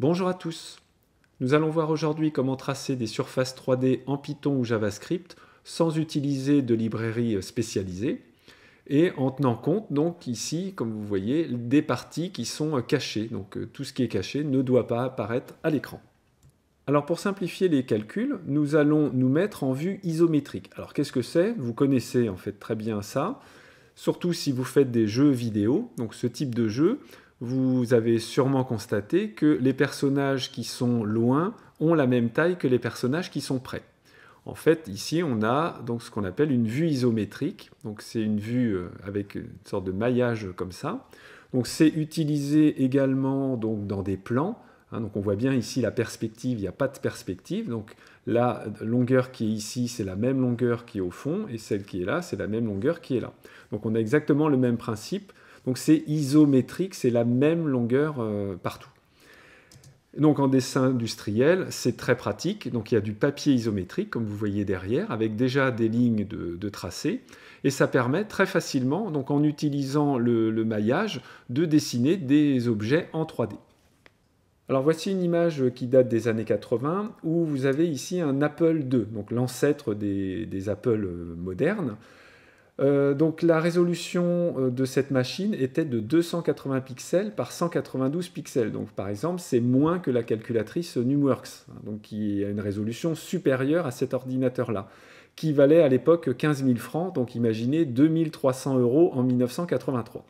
Bonjour à tous Nous allons voir aujourd'hui comment tracer des surfaces 3D en Python ou JavaScript sans utiliser de librairie spécialisée et en tenant compte donc ici, comme vous voyez, des parties qui sont cachées. Donc euh, tout ce qui est caché ne doit pas apparaître à l'écran. Alors pour simplifier les calculs, nous allons nous mettre en vue isométrique. Alors qu'est-ce que c'est Vous connaissez en fait très bien ça, surtout si vous faites des jeux vidéo. Donc ce type de jeu, vous avez sûrement constaté que les personnages qui sont loin ont la même taille que les personnages qui sont près. En fait, ici, on a donc ce qu'on appelle une vue isométrique. Donc, c'est une vue euh, avec une sorte de maillage comme ça. Donc, c'est utilisé également donc, dans des plans. Hein, donc, on voit bien ici la perspective. Il n'y a pas de perspective. Donc, la longueur qui est ici, c'est la même longueur qui est au fond, et celle qui est là, c'est la même longueur qui est là. Donc, on a exactement le même principe donc c'est isométrique, c'est la même longueur euh, partout. Donc en dessin industriel, c'est très pratique. Donc il y a du papier isométrique, comme vous voyez derrière, avec déjà des lignes de, tracé. Et ça permet très facilement, donc en utilisant le, maillage, de dessiner des objets en 3D. Alors voici une image qui date des années 80, où vous avez ici un Apple II, donc l'ancêtre des, des Apple euh, modernes. Euh, donc la résolution euh, de cette machine était de 280 pixels par 192 pixels. Donc par exemple, c'est moins que la calculatrice NumWorks, hein, donc qui a une résolution supérieure à cet ordinateur-là, qui valait à l'époque 15 000 francs, donc imaginez 2300 euros en 1983.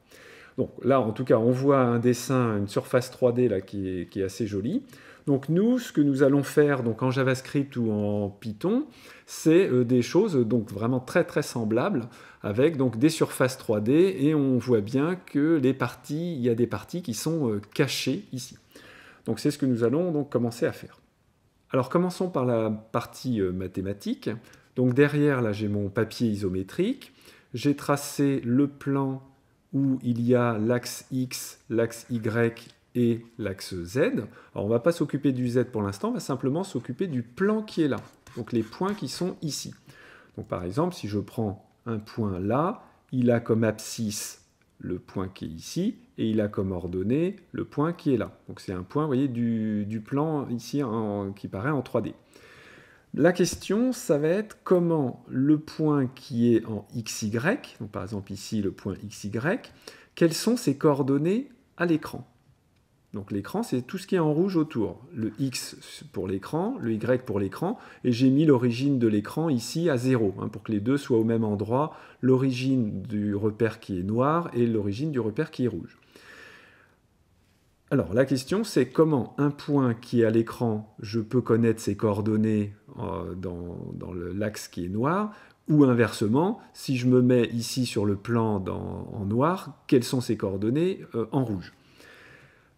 Donc là, en tout cas, on voit un dessin, une surface 3D là, qui, est, qui est assez jolie. Donc nous, ce que nous allons faire donc en JavaScript ou en Python, c'est euh, des choses euh, donc vraiment très très semblables avec donc des surfaces 3D et on voit bien que les parties, il y a des parties qui sont euh, cachées ici. Donc c'est ce que nous allons donc commencer à faire. Alors commençons par la partie mathématique. Donc derrière là j'ai mon papier isométrique, j'ai tracé le plan où il y a l'axe X, l'axe Y et l'axe Z. Alors on ne va pas s'occuper du Z pour l'instant, on va simplement s'occuper du plan qui est là donc les points qui sont ici. Donc par exemple, si je prends un point là, il a comme abscisse le point qui est ici, et il a comme ordonnée le point qui est là. Donc c'est un point, vous voyez, du, plan ici qui paraît en 3D. La question, ça va être comment le point qui est en XY, donc par exemple ici le point XY, quelles sont ses coordonnées à l'écran donc l'écran, c'est tout ce qui est en rouge autour. Le X pour l'écran, le Y pour l'écran, et j'ai mis l'origine de l'écran ici à 0, hein, pour que les deux soient au même endroit, l'origine du repère qui est noir et l'origine du repère qui est rouge. Alors la question c'est comment un point qui est à l'écran, je peux connaître ses coordonnées euh, dans, dans l'axe qui est noir, ou inversement, si je me mets ici sur le plan en noir, quelles sont ses coordonnées euh, en rouge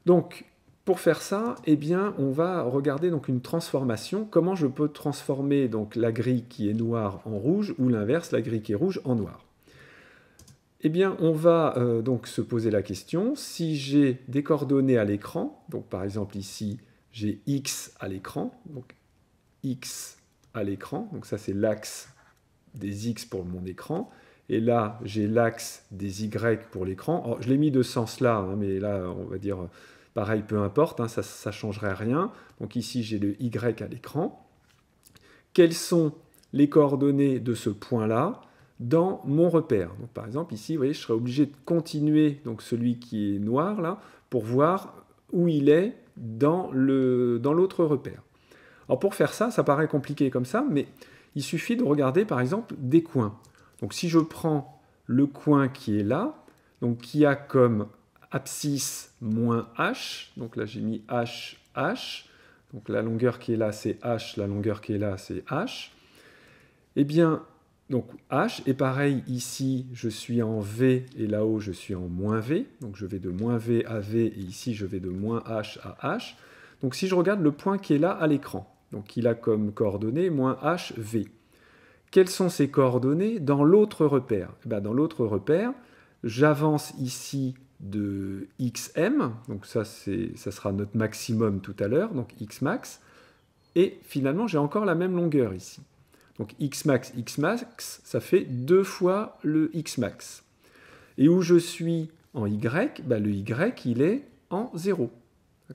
donc, pour faire ça, eh bien, on va regarder donc une transformation. Comment je peux transformer donc la grille qui est noire en rouge ou l'inverse, la grille qui est rouge en noir Eh bien, on va euh, donc se poser la question si j'ai des coordonnées à l'écran, donc par exemple ici, j'ai x à l'écran, donc x à l'écran, donc ça c'est l'axe des x pour mon écran. Et là, j'ai l'axe des y pour l'écran. Je l'ai mis de sens là, hein, mais là, on va dire Pareil, peu importe, hein, ça ne changerait rien. Donc ici, j'ai le Y à l'écran. Quelles sont les coordonnées de ce point-là dans mon repère Par exemple, ici, vous voyez, je serais obligé de continuer donc celui qui est noir, là, pour voir où il est dans l'autre dans repère. Alors pour faire ça, ça paraît compliqué comme ça, mais il suffit de regarder par exemple des coins. Donc si je prends le coin qui est là, donc qui a comme abscisse moins h. Donc là, j'ai mis h, h. Donc la longueur qui est là, c'est h. La longueur qui est là, c'est h. et eh bien, donc h. Et pareil, ici, je suis en v et là-haut, je suis en moins v. Donc je vais de moins v à v et ici, je vais de moins h à h. Donc si je regarde le point qui est là à l'écran, donc il a comme coordonnées moins h, v. Quelles sont ces coordonnées dans l'autre repère eh ben, Dans l'autre repère, j'avance ici de xm, donc ça, ça sera notre maximum tout à l'heure, donc xmax, et finalement j'ai encore la même longueur ici. Donc xmax, xmax, ça fait deux fois le xmax. Et où je suis en y, bah, le y il est en 0.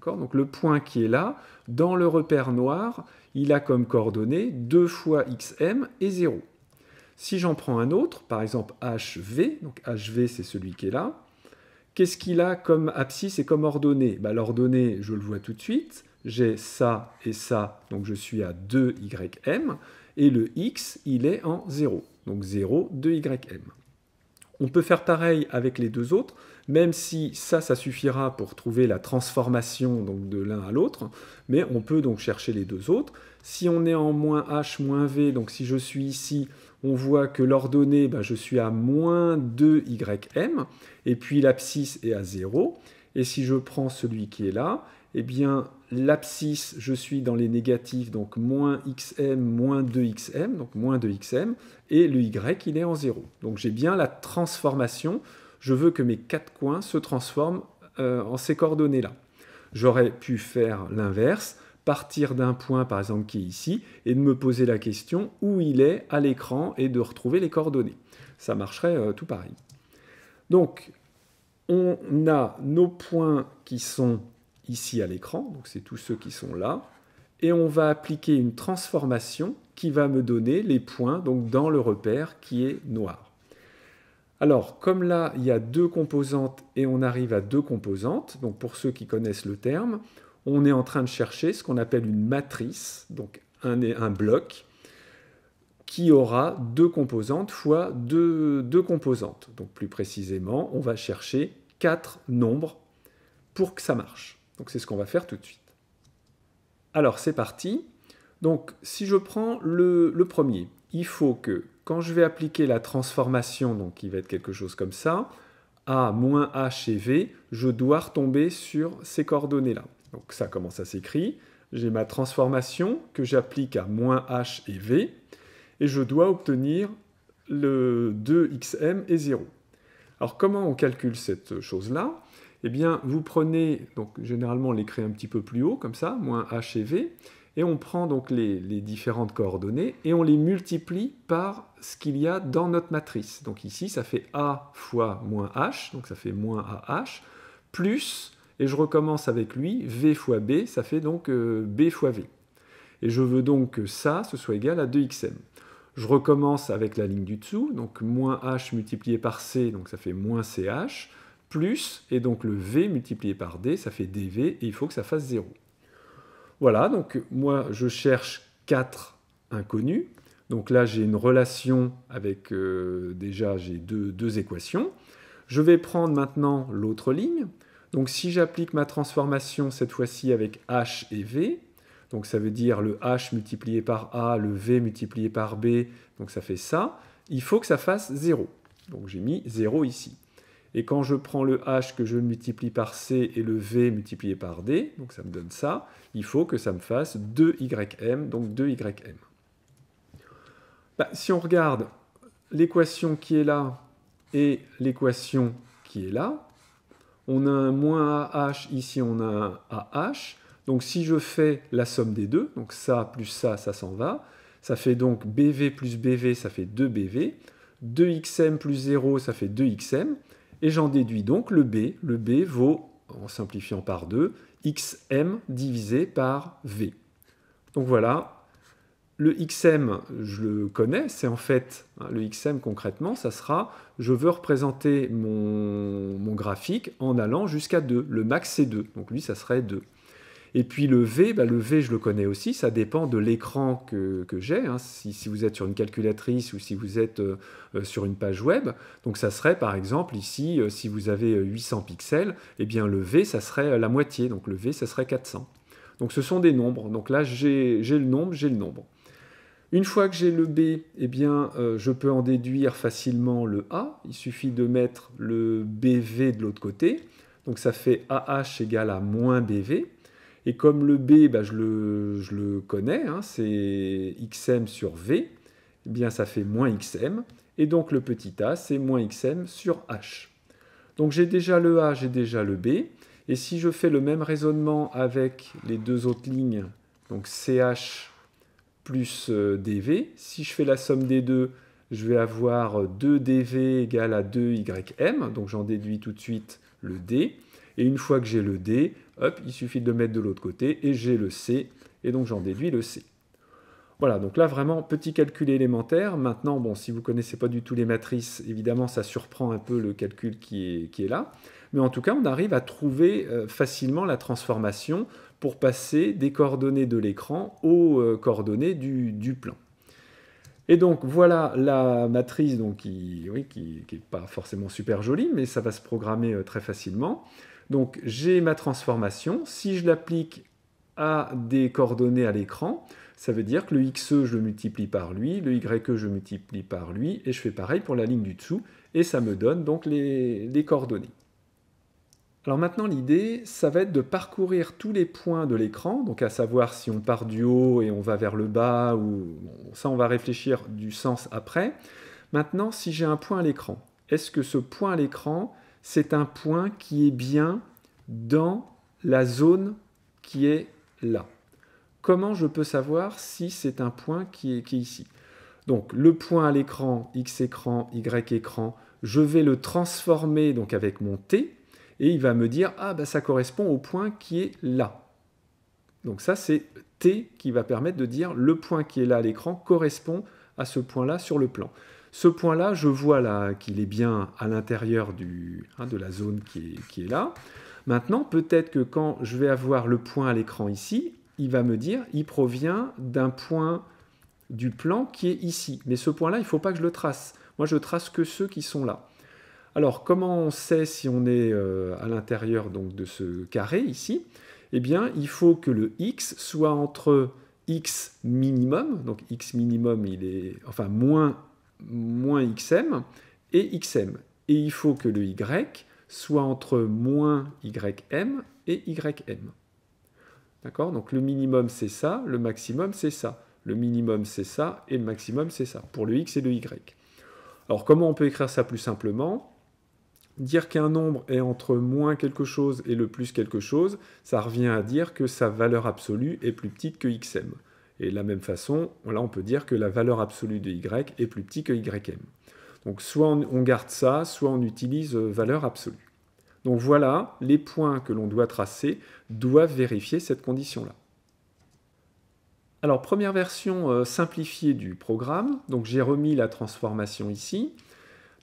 Donc le point qui est là, dans le repère noir, il a comme coordonnées 2 fois xm et 0. Si j'en prends un autre, par exemple hv, donc hv c'est celui qui est là, Qu'est-ce qu'il a comme abscisse et comme ordonnée bah, L'ordonnée, je le vois tout de suite. J'ai ça et ça, donc je suis à 2ym. Et le x, il est en 0. Donc 0, 2ym. On peut faire pareil avec les deux autres, même si ça, ça suffira pour trouver la transformation donc, de l'un à l'autre, mais on peut donc chercher les deux autres. Si on est en moins h, moins v, donc si je suis ici, on voit que l'ordonnée, bah, je suis à moins 2ym, et puis l'abscisse est à 0. Et si je prends celui qui est là, eh bien l'abscisse, je suis dans les négatifs, donc moins xm, moins 2xm, donc moins 2xm, et le y, il est en 0. Donc j'ai bien la transformation, je veux que mes quatre coins se transforment euh, en ces coordonnées-là. J'aurais pu faire l'inverse, partir d'un point, par exemple, qui est ici, et de me poser la question où il est à l'écran et de retrouver les coordonnées. Ça marcherait euh, tout pareil. Donc, on a nos points qui sont ici à l'écran, donc c'est tous ceux qui sont là, et on va appliquer une transformation qui va me donner les points donc dans le repère qui est noir. Alors, comme là, il y a deux composantes et on arrive à deux composantes, donc pour ceux qui connaissent le terme, on est en train de chercher ce qu'on appelle une matrice, donc un, un bloc, qui aura deux composantes fois deux, composantes. Donc plus précisément, on va chercher quatre nombres pour que ça marche. Donc c'est ce qu'on va faire tout de suite. Alors c'est parti. Donc si je prends le, premier, il faut que quand je vais appliquer la transformation, donc qui va être quelque chose comme ça, A moins H et V, je dois retomber sur ces coordonnées-là. Donc ça, comment ça s'écrit J'ai ma transformation que j'applique à moins h et v, et je dois obtenir le 2xm et 0. Alors comment on calcule cette chose-là Eh bien, vous prenez, donc généralement on l'écrit un petit peu plus haut, comme ça, moins h et v, et on prend donc les, les différentes coordonnées et on les multiplie par ce qu'il y a dans notre matrice. Donc ici, ça fait a fois moins h, donc ça fait moins ah plus et je recommence avec lui, V fois B, ça fait donc euh, B fois V. Et je veux donc que ça, ce soit égal à 2xm. Je recommence avec la ligne du dessous, donc moins h multiplié par c, donc ça fait moins ch, plus, et donc le v multiplié par d, ça fait dv, et il faut que ça fasse 0. Voilà, donc moi je cherche 4 inconnus, donc là j'ai une relation avec, euh, déjà j'ai deux équations. Je vais prendre maintenant l'autre ligne, donc si j'applique ma transformation cette fois-ci avec H et V, donc ça veut dire le H multiplié par A, le V multiplié par B, donc ça fait ça, il faut que ça fasse 0. Donc j'ai mis 0 ici. Et quand je prends le H que je multiplie par C et le V multiplié par D, donc ça me donne ça, il faut que ça me fasse 2YM, donc 2YM. Bah, si on regarde l'équation qui est là et l'équation qui est là, on a un moins AH, ici on a un AH. Donc si je fais la somme des deux, donc ça plus ça, ça s'en va. Ça fait donc BV plus BV, ça fait 2BV. 2XM plus 0, ça fait 2XM. Et j'en déduis donc le B. Le B vaut, en simplifiant par 2, XM divisé par V. Donc voilà, le XM, je le connais, c'est en fait, hein, le XM concrètement, ça sera, je veux représenter mon, graphique en allant jusqu'à 2. Le max, c'est 2. Donc lui, ça serait 2. Et puis le V, bah, le V, je le connais aussi, ça dépend de l'écran que, j'ai, hein. si, vous êtes sur une calculatrice ou si vous êtes euh, sur une page web. Donc ça serait par exemple ici, euh, si vous avez 800 euh, pixels, et eh bien le V, ça serait la moitié, donc le V, ça serait 400. Donc ce sont des nombres, donc là j'ai le nombre, j'ai le nombre. Une fois que j'ai le B, eh bien, euh, je peux en déduire facilement le A. Il suffit de mettre le BV de l'autre côté. Donc ça fait AH égale à moins BV. Et comme le B, bah, je, le, connais, hein, c'est XM sur V, eh bien ça fait moins XM. Et donc le petit a, c'est moins XM sur H. Donc j'ai déjà le A, j'ai déjà le B. Et si je fais le même raisonnement avec les deux autres lignes, donc CH plus euh, dv. Si je fais la somme des deux, je vais avoir 2dv égale à 2ym, donc j'en déduis tout de suite le d. Et une fois que j'ai le d, hop, il suffit de le mettre de l'autre côté, et j'ai le c, et donc j'en déduis le c. Voilà, donc là vraiment, petit calcul élémentaire. Maintenant, bon, si vous ne connaissez pas du tout les matrices, évidemment, ça surprend un peu le calcul qui est, qui est là. Mais en tout cas, on arrive à trouver euh, facilement la transformation pour passer des coordonnées de l'écran aux euh, coordonnées du, plan. Et donc voilà la matrice donc, qui n'est qui, pas forcément super jolie, mais ça va se programmer euh, très facilement. Donc j'ai ma transformation, si je l'applique à des coordonnées à l'écran, ça veut dire que le xe je le multiplie par lui, le ye je multiplie par lui, et je fais pareil pour la ligne du dessous, et ça me donne donc les coordonnées. Alors maintenant, l'idée, ça va être de parcourir tous les points de l'écran, donc à savoir si on part du haut et on va vers le bas, ou ça, on va réfléchir du sens après. Maintenant, si j'ai un point à l'écran, est-ce que ce point à l'écran, c'est un point qui est bien dans la zone qui est là Comment je peux savoir si c'est un point qui est, qui est ici Donc le point à l'écran, x écran, y écran, je vais le transformer donc avec mon t, et il va me dire ah ben ça correspond au point qui est là. Donc ça c'est T qui va permettre de dire le point qui est là à l'écran correspond à ce point-là sur le plan. Ce point-là, je vois là qu'il est bien à l'intérieur hein, de la zone qui est, qui est là. Maintenant, peut-être que quand je vais avoir le point à l'écran ici, il va me dire il provient d'un point du plan qui est ici. Mais ce point-là, il ne faut pas que je le trace. Moi, je trace que ceux qui sont là. Alors, comment on sait si on est euh, à l'intérieur donc de ce carré ici Eh bien, il faut que le x soit entre x minimum, donc x minimum, il est enfin moins, moins xm, et xm. Et il faut que le y soit entre moins ym et ym. D'accord Donc le minimum c'est ça, le maximum c'est ça. Le minimum c'est ça et le maximum c'est ça, pour le x et le y. Alors comment on peut écrire ça plus simplement dire qu'un nombre est entre moins quelque chose et le plus quelque chose, ça revient à dire que sa valeur absolue est plus petite que xm. Et de la même façon, là on peut dire que la valeur absolue de y est plus petite que ym. Donc soit on garde ça, soit on utilise euh, valeur absolue. Donc voilà, les points que l'on doit tracer doivent vérifier cette condition-là. Alors première version euh, simplifiée du programme, donc j'ai remis la transformation ici.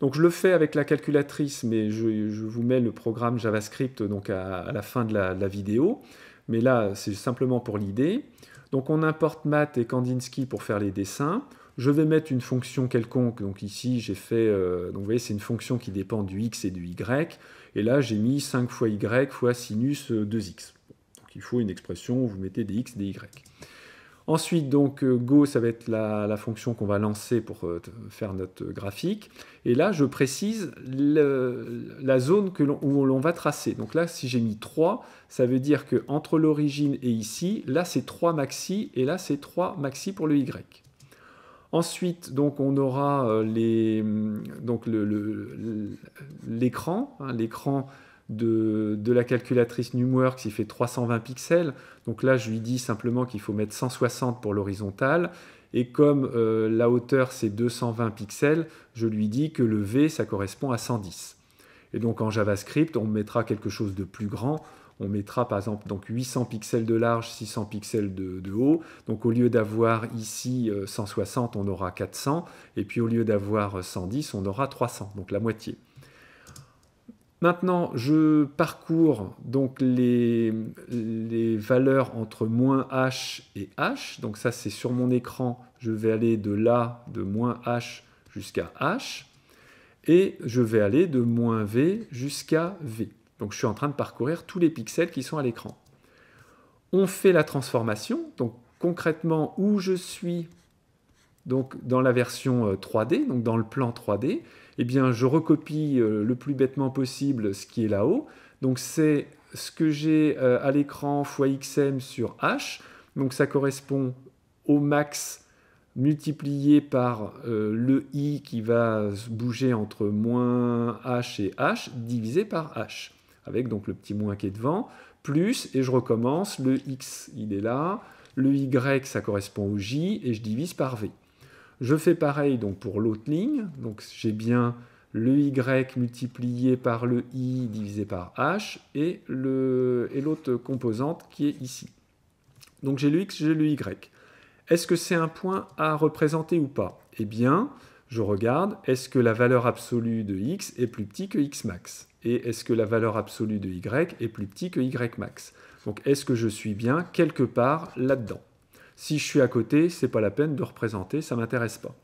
Donc je le fais avec la calculatrice, mais je, vous mets le programme JavaScript donc à, la fin de la, vidéo. Mais là, c'est simplement pour l'idée. Donc on importe Math et Kandinsky pour faire les dessins. Je vais mettre une fonction quelconque. Donc ici, j'ai fait... Euh, vous voyez, c'est une fonction qui dépend du x et du y. Et là, j'ai mis 5 fois y fois sinus 2x. Euh, donc il faut une expression où vous mettez des x, des y. Ensuite, donc euh, Go, ça va être la, fonction qu'on va lancer pour euh, faire notre euh, graphique. Et là, je précise la zone où l'on va tracer. Donc là, si j'ai mis 3, ça veut dire que entre l'origine et ici, là c'est 3 maxi et là c'est 3 maxi pour le Y. Ensuite, donc on aura hum, donc l'écran hein, de, la calculatrice NumWorks, il fait 320 pixels. Donc là, je lui dis simplement qu'il faut mettre 160 pour l'horizontale. Et comme euh, la hauteur, c'est 220 pixels, je lui dis que le V, ça correspond à 110. Et donc en JavaScript, on mettra quelque chose de plus grand. On mettra par exemple donc 800 pixels de large, 600 pixels de haut. Donc au lieu d'avoir ici 160, euh, on aura 400. Et puis au lieu d'avoir 110, euh, on aura 300, donc la moitié. Maintenant, je parcours donc les, valeurs entre moins h et h. Donc ça, c'est sur mon écran. Je vais aller de là, de moins h jusqu'à h. Et je vais aller de moins v jusqu'à v. Donc je suis en train de parcourir tous les pixels qui sont à l'écran. On fait la transformation. Donc concrètement, où je suis donc dans la version 3D, euh, donc dans le plan 3D, eh bien, je recopie euh, le plus bêtement possible ce qui est là-haut. Donc c'est ce que j'ai euh, à l'écran fois xm sur h. Donc ça correspond au max multiplié par euh, le i qui va bouger entre moins h et h divisé par h. Avec donc le petit moins qui est devant, plus, et je recommence, le x il est là, le y ça correspond au j, et je divise par v. Je fais pareil donc pour l'autre ligne. Donc j'ai bien le y multiplié par le i divisé par h et l'autre composante qui est ici. Donc j'ai le x, j'ai le y. Est-ce que c'est un point à représenter ou pas Eh bien, je regarde, est-ce que la valeur absolue de x est plus petit que x max Et est-ce que la valeur absolue de y est plus petit que y max Donc est-ce que je suis bien quelque part là-dedans si je suis à côté, c'est pas la peine de représenter, ça m'intéresse pas.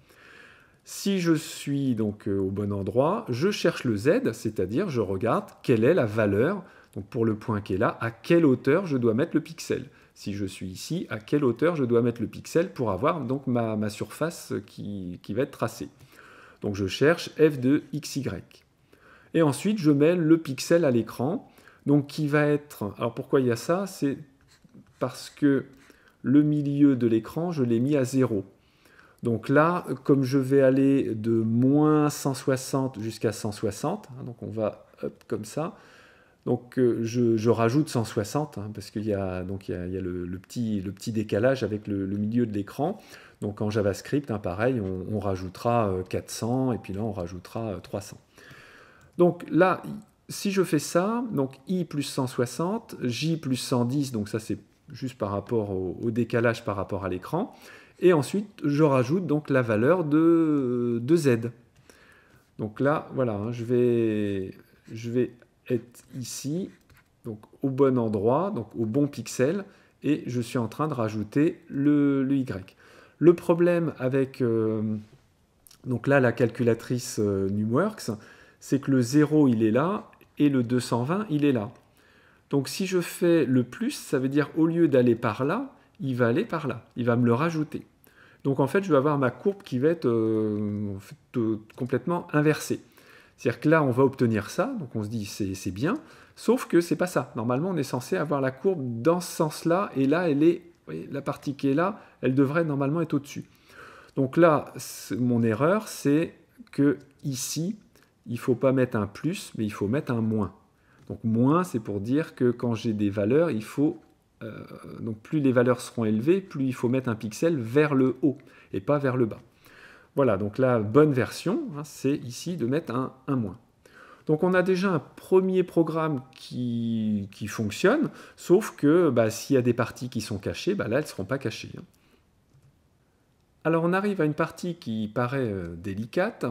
Si je suis donc euh, au bon endroit, je cherche le z, c'est-à-dire je regarde quelle est la valeur, donc pour le point qui est là, à quelle hauteur je dois mettre le pixel. Si je suis ici, à quelle hauteur je dois mettre le pixel pour avoir donc ma, surface qui, qui va être tracée. Donc je cherche f de xy. Et ensuite, je mets le pixel à l'écran, donc qui va être... Alors pourquoi il y a ça C'est parce que le milieu de l'écran, je l'ai mis à 0. Donc là, comme je vais aller de moins 160 jusqu'à 160, hein, donc on va comme ça, donc euh, je, rajoute 160, hein, parce qu'il y a, donc il y a, le, petit, le, petit, décalage avec le, milieu de l'écran. Donc en JavaScript, hein, pareil, on, on, rajoutera 400, euh, et puis là on rajoutera 300. Euh, donc là, si je fais ça, donc i plus 160, j plus 110, donc ça c'est juste par rapport au, décalage par rapport à l'écran. Et ensuite, je rajoute donc la valeur de, Z. Donc là, voilà, hein, je, vais, je vais être ici, donc au bon endroit, donc au bon pixel, et je suis en train de rajouter le, Y. Le problème avec euh, donc là, la calculatrice euh, NumWorks, c'est que le 0, il est là, et le 220, il est là. Donc si je fais le plus, ça veut dire au lieu d'aller par là, il va aller par là, il va me le rajouter. Donc en fait, je vais avoir ma courbe qui va être euh, euh, complètement inversée. C'est-à-dire que là, on va obtenir ça, donc on se dit c'est bien, sauf que c'est pas ça. Normalement, on est censé avoir la courbe dans ce sens-là, et là, elle est, la partie qui est là, elle devrait normalement être au-dessus. Donc là, mon erreur, c'est que ici, il ne faut pas mettre un plus, mais il faut mettre un moins. Donc moins, c'est pour dire que quand j'ai des valeurs, il faut euh, donc plus les valeurs seront élevées, plus il faut mettre un pixel vers le haut et pas vers le bas. Voilà, donc la bonne version, hein, c'est ici de mettre un, moins. Donc on a déjà un premier programme qui, fonctionne, sauf que bah, s'il y a des parties qui sont cachées, bah, là elles ne seront pas cachées. Hein. Alors on arrive à une partie qui paraît euh, délicate,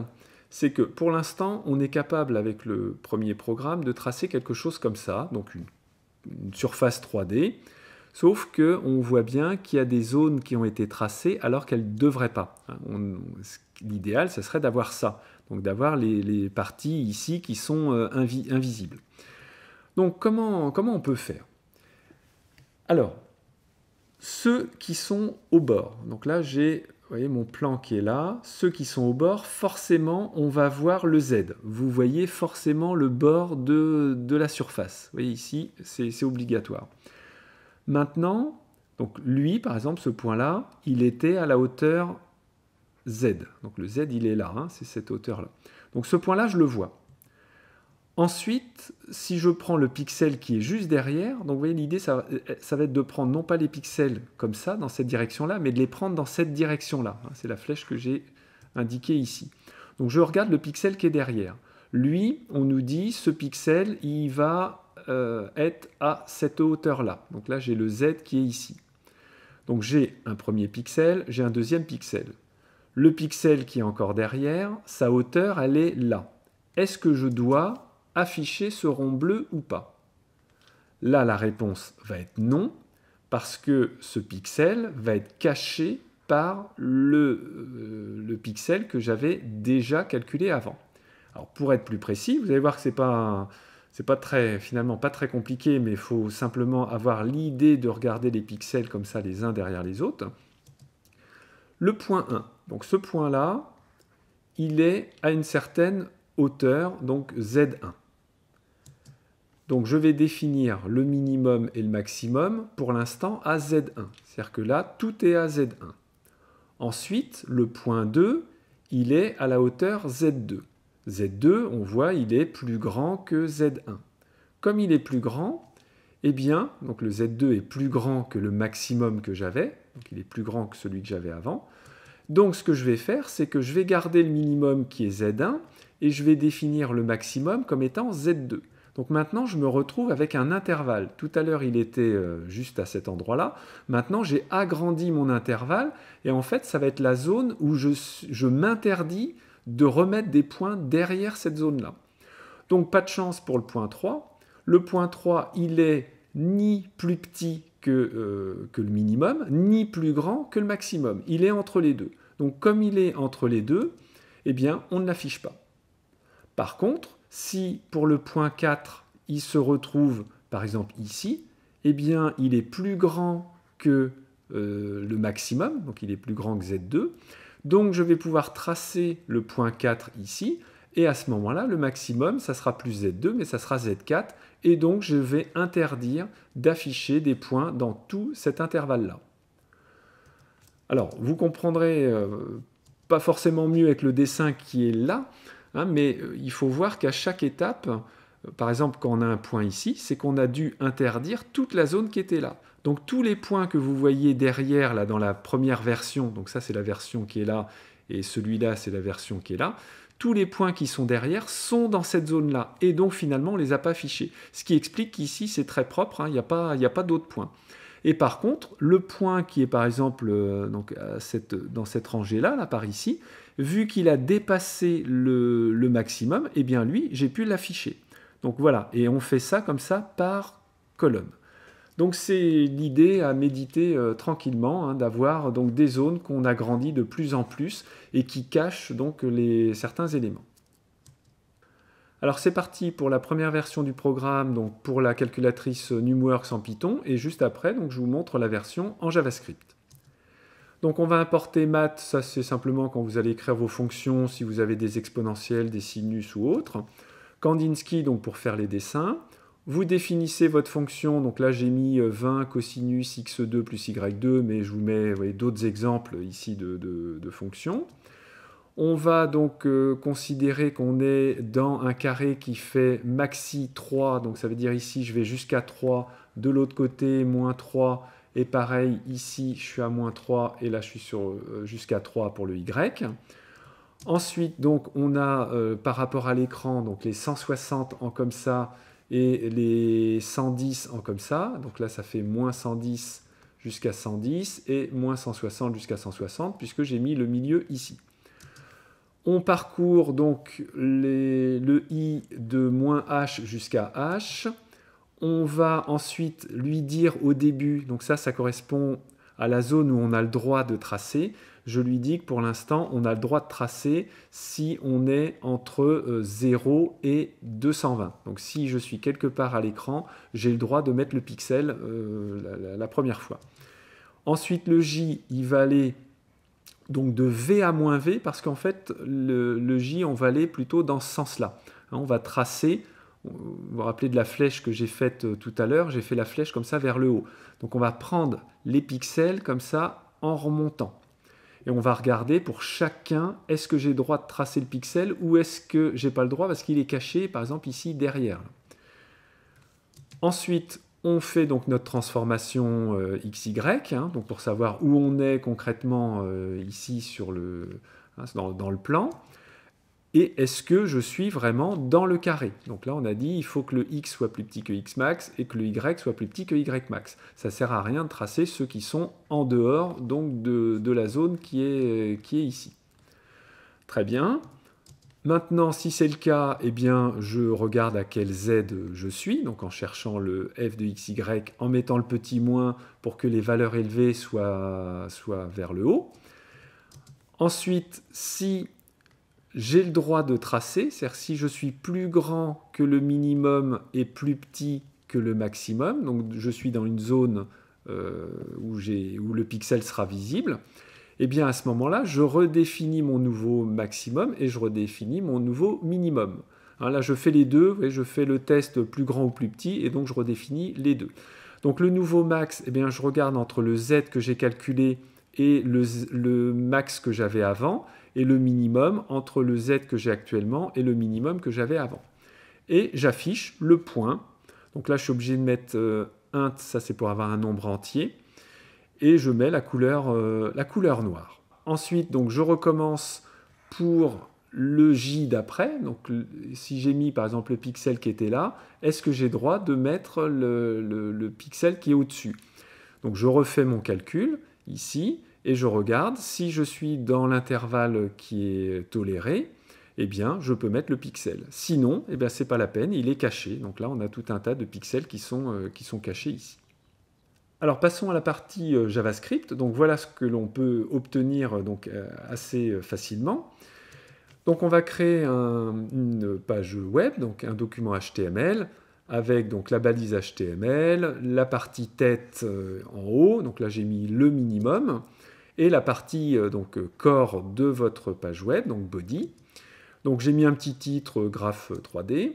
c'est que pour l'instant, on est capable avec le premier programme de tracer quelque chose comme ça, donc une, surface 3D, sauf que on voit bien qu'il y a des zones qui ont été tracées alors qu'elles ne devraient pas. Hein. L'idéal, ce serait d'avoir ça, donc d'avoir les, parties ici qui sont euh, invisibles. Donc comment, comment on peut faire Alors, ceux qui sont au bord, donc là j'ai vous voyez mon plan qui est là, ceux qui sont au bord, forcément on va voir le Z. Vous voyez forcément le bord de, de la surface. Vous voyez ici, c'est obligatoire. Maintenant, donc lui par exemple, ce point-là, il était à la hauteur Z. Donc le Z il est là, hein, c'est cette hauteur-là. Donc ce point-là, je le vois. Ensuite, si je prends le pixel qui est juste derrière, donc vous voyez l'idée, ça, va être de prendre non pas les pixels comme ça, dans cette direction-là, mais de les prendre dans cette direction-là. C'est la flèche que j'ai indiquée ici. Donc je regarde le pixel qui est derrière. Lui, on nous dit, ce pixel, il va euh, être à cette hauteur-là. Donc là, j'ai le Z qui est ici. Donc j'ai un premier pixel, j'ai un deuxième pixel. Le pixel qui est encore derrière, sa hauteur, elle est là. Est-ce que je dois affichés seront bleus ou pas Là, la réponse va être non, parce que ce pixel va être caché par le, euh, pixel que j'avais déjà calculé avant. Alors pour être plus précis, vous allez voir que ce n'est pas, pas, très, finalement pas très compliqué, mais il faut simplement avoir l'idée de regarder les pixels comme ça les uns derrière les autres. Le point 1, donc ce point-là, il est à une certaine hauteur, donc Z1. Donc je vais définir le minimum et le maximum pour l'instant à Z1. C'est-à-dire que là, tout est à Z1. Ensuite, le point 2, il est à la hauteur Z2. Z2, on voit, il est plus grand que Z1. Comme il est plus grand, eh bien, donc le Z2 est plus grand que le maximum que j'avais, donc il est plus grand que celui que j'avais avant. Donc ce que je vais faire, c'est que je vais garder le minimum qui est Z1 et je vais définir le maximum comme étant Z2. Donc maintenant, je me retrouve avec un intervalle. Tout à l'heure, il était euh, juste à cet endroit-là. Maintenant, j'ai agrandi mon intervalle. Et en fait, ça va être la zone où je, m'interdis de remettre des points derrière cette zone-là. Donc pas de chance pour le point 3. Le point 3, il est ni plus petit que, euh, que, le minimum, ni plus grand que le maximum. Il est entre les deux. Donc comme il est entre les deux, eh bien, on ne l'affiche pas. Par contre, si pour le point 4, il se retrouve par exemple ici, eh bien il est plus grand que euh, le maximum, donc il est plus grand que Z2. Donc je vais pouvoir tracer le point 4 ici, et à ce moment-là, le maximum, ça sera plus Z2, mais ça sera Z4, et donc je vais interdire d'afficher des points dans tout cet intervalle-là. Alors, vous comprendrez euh, pas forcément mieux avec le dessin qui est là, Hein, mais euh, il faut voir qu'à chaque étape, euh, par exemple, quand on a un point ici, c'est qu'on a dû interdire toute la zone qui était là. Donc tous les points que vous voyez derrière, là, dans la première version, donc ça c'est la version qui est là, et celui-là c'est la version qui est là, tous les points qui sont derrière sont dans cette zone-là, et donc finalement on ne les a pas affichés. Ce qui explique qu'ici c'est très propre, hein, il n'y a pas, d'autres points. Et par contre, le point qui est par exemple euh, dans cette rangée-là, là, par ici, vu qu'il a dépassé le, maximum, eh bien lui, j'ai pu l'afficher. Donc voilà, et on fait ça comme ça par colonne. Donc c'est l'idée à méditer euh, tranquillement, hein, d'avoir donc des zones qu'on agrandit de plus en plus et qui cachent donc les, certains éléments. Alors c'est parti pour la première version du programme, donc pour la calculatrice NumWorks en Python, et juste après, donc, je vous montre la version en JavaScript. Donc on va importer math, ça c'est simplement quand vous allez écrire vos fonctions, si vous avez des exponentielles, des sinus ou autres. Kandinsky, donc pour faire les dessins. Vous définissez votre fonction, donc là j'ai mis 20 euh, cosinus x2 plus y2, mais je vous mets d'autres exemples ici de, fonctions. On va donc euh, considérer qu'on est dans un carré qui fait maxi 3, donc ça veut dire ici je vais jusqu'à 3, de l'autre côté moins 3, et pareil, ici, je suis à moins 3 et là, je suis sur euh, jusqu'à 3 pour le Y. Ensuite, donc, on a euh, par rapport à l'écran donc les 160 en comme ça et les 110 en comme ça. Donc là, ça fait moins 110 jusqu'à 110 et moins 160 jusqu'à 160 puisque j'ai mis le milieu ici. On parcourt donc les, le i de moins h jusqu'à h. On va ensuite lui dire au début, donc ça, ça correspond à la zone où on a le droit de tracer. Je lui dis que pour l'instant, on a le droit de tracer si on est entre 0 euh, et 220. Donc si je suis quelque part à l'écran, j'ai le droit de mettre le pixel euh, la, première fois. Ensuite, le J, il va aller donc de V à moins V, parce qu'en fait, le, J, on va aller plutôt dans ce sens-là. Hein, on va tracer vous vous rappelez de la flèche que j'ai faite euh, tout à l'heure, j'ai fait la flèche comme ça vers le haut. Donc on va prendre les pixels comme ça en remontant. Et on va regarder pour chacun, est-ce que j'ai le droit de tracer le pixel ou est-ce que j'ai pas le droit parce qu'il est caché par exemple ici derrière. Ensuite, on fait donc notre transformation euh, XY, hein, donc pour savoir où on est concrètement euh, ici sur le, hein, dans, le plan et est-ce que je suis vraiment dans le carré Donc là, on a dit il faut que le x soit plus petit que x max et que le y soit plus petit que y max. Ça sert à rien de tracer ceux qui sont en dehors donc de, la zone qui est, qui est ici. Très bien. Maintenant, si c'est le cas, eh bien, je regarde à quel z je suis, donc en cherchant le f de y, en mettant le petit moins pour que les valeurs élevées soient vers le haut. Ensuite, si j'ai le droit de tracer, c'est-à-dire si je suis plus grand que le minimum et plus petit que le maximum, donc je suis dans une zone euh, où, le pixel sera visible, et eh bien à ce moment-là, je redéfinis mon nouveau maximum et je redéfinis mon nouveau minimum. Hein, là, je fais les deux, je fais le test plus grand ou plus petit, et donc je redéfinis les deux. Donc le nouveau max, eh bien, je regarde entre le z que j'ai calculé et le max que j'avais avant, et le minimum entre le z que j'ai actuellement et le minimum que j'avais avant. Et j'affiche le point. Donc là, je suis obligé de mettre euh, int, ça c'est pour avoir un nombre entier. Et je mets la couleur, euh, la couleur noire. Ensuite, donc, je recommence pour le j d'après. Donc si j'ai mis par exemple le pixel qui était là, est-ce que j'ai droit de mettre le pixel qui est au-dessus Donc je refais mon calcul ici et je regarde. Si je suis dans l'intervalle qui est toléré, eh bien, je peux mettre le pixel. Sinon, eh bien, c'est pas la peine, il est caché. Donc là, on a tout un tas de pixels qui sont, euh, qui sont cachés ici. Alors passons à la partie euh, JavaScript. Donc voilà ce que l'on peut obtenir euh, donc, assez facilement. Donc on va créer une page web, donc un document HTML avec donc la balise HTML, la partie tête en haut, donc là j'ai mis le minimum, et la partie euh, donc euh, corps de votre page web, donc body. Donc j'ai mis un petit titre euh, « 3D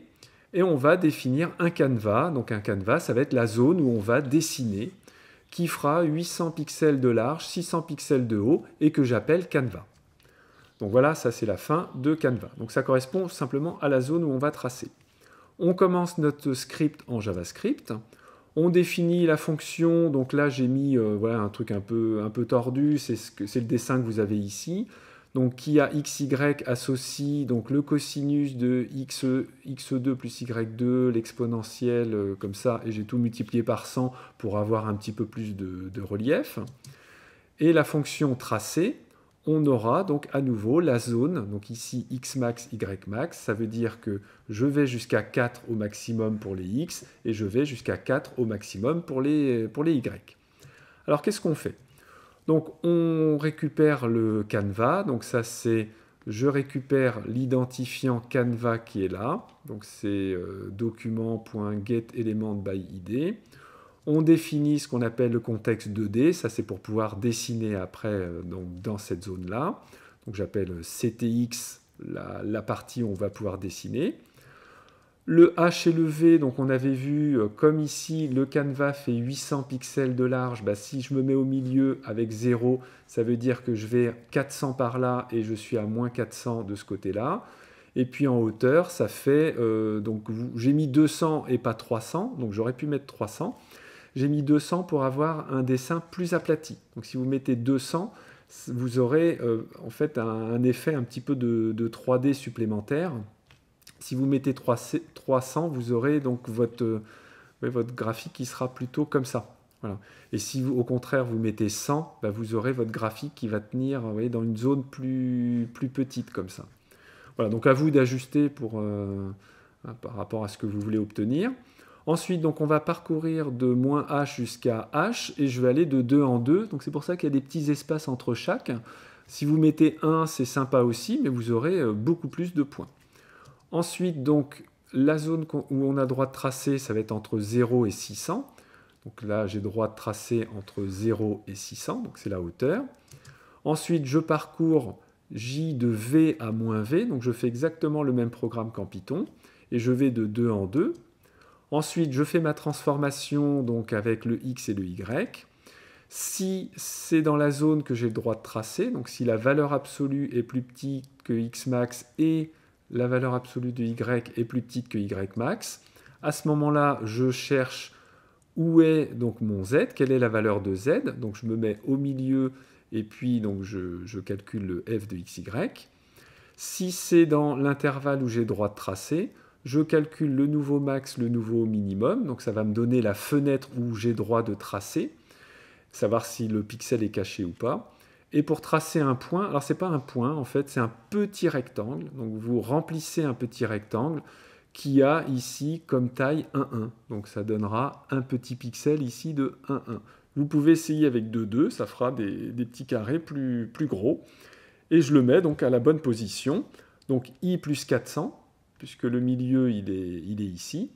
et on va définir un canevas. Donc un canevas, ça va être la zone où on va dessiner qui fera 800 pixels de large, 600 pixels de haut et que j'appelle canevas. Donc voilà, ça c'est la fin de Canva. Donc ça correspond simplement à la zone où on va tracer. On commence notre script en JavaScript. On définit la fonction, donc là j'ai mis euh, voilà, un truc un peu, un peu tordu, c'est ce le dessin que vous avez ici. Donc qui a y associe donc le cosinus de x, x2 plus y2, l'exponentielle euh, comme ça, et j'ai tout multiplié par 100 pour avoir un petit peu plus de relief. Et la fonction tracée, on aura donc à nouveau la zone, donc ici x max, y max, ça veut dire que je vais jusqu'à 4 au maximum pour les x et je vais jusqu'à 4 au maximum pour les, pour les y. Alors qu'est-ce qu'on fait Donc on récupère le canevas, donc ça c'est je récupère l'identifiant canevas qui est là, donc c'est euh, by document.getElementById. On définit ce qu'on appelle le contexte 2D, ça c'est pour pouvoir dessiner après euh, donc, dans cette zone-là. Donc j'appelle CTX la, partie où on va pouvoir dessiner. Le H et le V, donc on avait vu, euh, comme ici, le canevas fait 800 pixels de large, bah, si je me mets au milieu avec 0, ça veut dire que je vais 400 par là et je suis à moins 400 de ce côté-là. Et puis en hauteur, ça fait, euh, donc j'ai mis 200 et pas 300, donc j'aurais pu mettre 300 j'ai mis 200 pour avoir un dessin plus aplati. Donc si vous mettez 200, vous aurez euh, en fait un, effet un petit peu de, 3D supplémentaire. Si vous mettez 300, vous aurez donc euh, votre, graphique qui sera plutôt comme ça. Et si au contraire vous mettez 100, bah, vous aurez votre graphique qui va tenir dans une zone plus, petite comme ça. Voilà, donc à vous d'ajuster euh, par rapport à ce que vous voulez obtenir. Ensuite, donc on va parcourir de moins h jusqu'à h, et je vais aller de 2 en 2, donc c'est pour ça qu'il y a des petits espaces entre chaque. Si vous mettez 1, c'est sympa aussi, mais vous aurez euh, beaucoup plus de points. Ensuite, donc, la zone où on a droit de tracer, ça va être entre 0 et 600. Donc là, j'ai droit de tracer entre 0 et 600, donc c'est la hauteur. Ensuite, je parcours J de V à moins V, donc je fais exactement le même programme qu'en Python, et je vais de 2 en 2, Ensuite, je fais ma transformation donc avec le x et le y. Si c'est dans la zone que j'ai le droit de tracer, donc si la valeur absolue est plus petite que x max et la valeur absolue de y est plus petite que y max, à ce moment-là, je cherche où est donc mon z, quelle est la valeur de z, donc je me mets au milieu et puis donc je, calcule le f de xy. Si c'est dans l'intervalle où j'ai droit de tracer, je calcule le nouveau max, le nouveau minimum, donc ça va me donner la fenêtre où j'ai droit de tracer, savoir si le pixel est caché ou pas. Et pour tracer un point, alors c'est pas un point en fait, c'est un petit rectangle, donc vous remplissez un petit rectangle qui a ici comme taille 1,1, donc ça donnera un petit pixel ici de 1,1. Vous pouvez essayer avec 2,2, ça fera des, des, petits carrés plus, plus gros, et je le mets donc à la bonne position, donc i plus 400, puisque le milieu, il est, ici.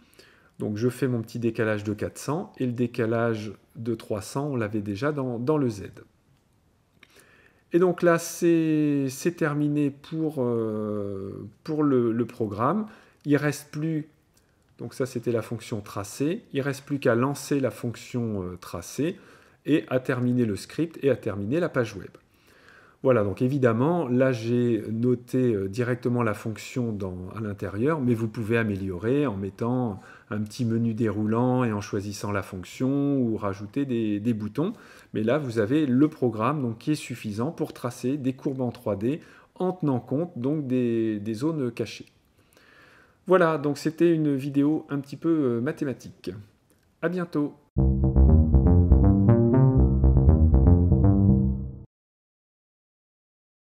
Donc je fais mon petit décalage de 400, et le décalage de 300, on l'avait déjà dans, le Z. Et donc là, c'est terminé pour, euh, le, programme. Il reste plus, donc ça c'était la fonction tracée, il reste plus qu'à lancer la fonction euh, tracée, et à terminer le script, et à terminer la page web. Voilà, donc évidemment, là j'ai noté euh, directement la fonction à l'intérieur, mais vous pouvez améliorer en mettant un petit menu déroulant et en choisissant la fonction ou rajouter des, boutons. Mais là, vous avez le programme donc, qui est suffisant pour tracer des courbes en 3D en tenant compte donc des, des zones cachées. Voilà, donc c'était une vidéo un petit peu euh, mathématique. À bientôt